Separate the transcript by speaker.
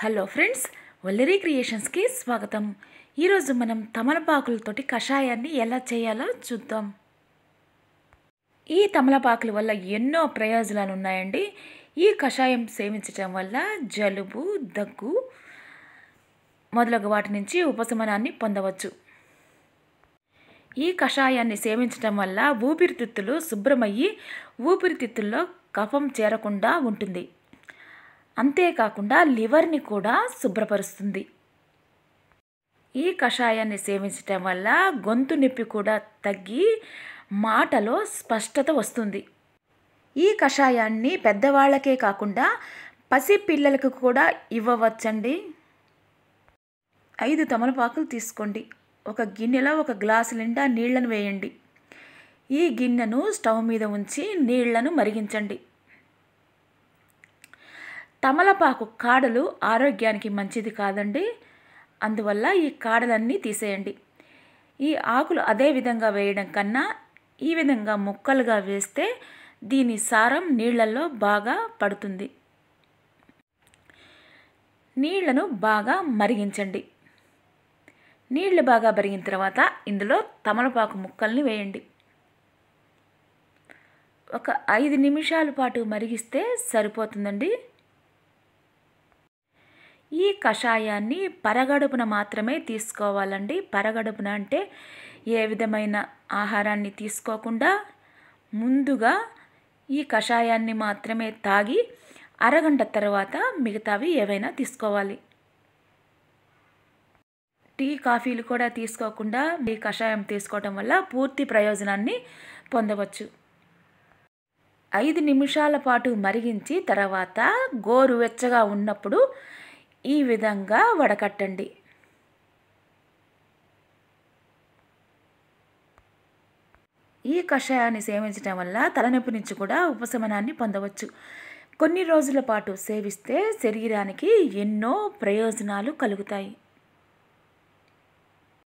Speaker 1: hello friends Vallari క్రియేషన్స్కి స్వాగతం ఈరోజు మనం తమలపాకులతోటి కషాయాన్ని ఎలా చేయాలో చూద్దాం ఈ తమలపాకుల వల్ల ఎన్నో ప్రయోజనాలు ఉన్నాయండి ఈ కషాయం సేవించటం వల్ల జలుబు దగ్గు మొదలగు వాటి నుంచి ఉపశమనాన్ని పొందవచ్చు ఈ కషాయాన్ని సేవించటం వల్ల ఊపిరితిత్తులు శుభ్రమయ్యి ఊపిరితిత్తుల్లో కఫం చేరకుండా ఉంటుంది అంతేకాకుండా లివర్ని కూడా శుభ్రపరుస్తుంది ఈ కషాయాన్ని సేవించటం వల్ల గొంతు నొప్పి కూడా తగ్గి మాటలో స్పష్టత వస్తుంది ఈ కషాయాన్ని పెద్దవాళ్ళకే కాకుండా పసి పిల్లలకు కూడా ఇవ్వవచ్చండి ఐదు తమలపాకులు తీసుకోండి ఒక గిన్నెలో ఒక గ్లాసు నిండా నీళ్లను వేయండి ఈ గిన్నెను స్టవ్ మీద ఉంచి నీళ్లను మరిగించండి తమలపాకు కాడలు ఆరోగ్యానికి మంచిది కాదండి అందువల్ల ఈ కాడలన్నీ తీసేయండి ఈ ఆకులు అదే విధంగా వేయడం కన్నా ఈ విధంగా ముక్కలుగా వేస్తే దీని సారం నీళ్లలో బాగా పడుతుంది నీళ్లను బాగా మరిగించండి నీళ్లు బాగా మరిగిన తర్వాత ఇందులో తమలపాకు ముక్కల్ని వేయండి ఒక ఐదు నిమిషాల పాటు మరిగిస్తే సరిపోతుందండి ఈ కషాయాన్ని పరగడుపున మాత్రమే తీసుకోవాలండి పరగడుపున అంటే ఏ విధమైన ఆహారాన్ని తీసుకోకుండా ముందుగా ఈ కషాయాన్ని మాత్రమే తాగి అరగంట తర్వాత మిగతావి ఏవైనా తీసుకోవాలి టీ కాఫీలు కూడా తీసుకోకుండా ఈ కషాయం తీసుకోవటం వల్ల పూర్తి ప్రయోజనాన్ని పొందవచ్చు ఐదు నిమిషాల పాటు మరిగించి తర్వాత గోరు వెచ్చగా ఉన్నప్పుడు ఈ విధంగా వడకట్టండి ఈ కషాయాన్ని సేవించడం వల్ల తలనొప్పి నుంచి కూడా ఉపశమనాన్ని పొందవచ్చు కొన్ని రోజుల పాటు సేవిస్తే శరీరానికి ఎన్నో ప్రయోజనాలు కలుగుతాయి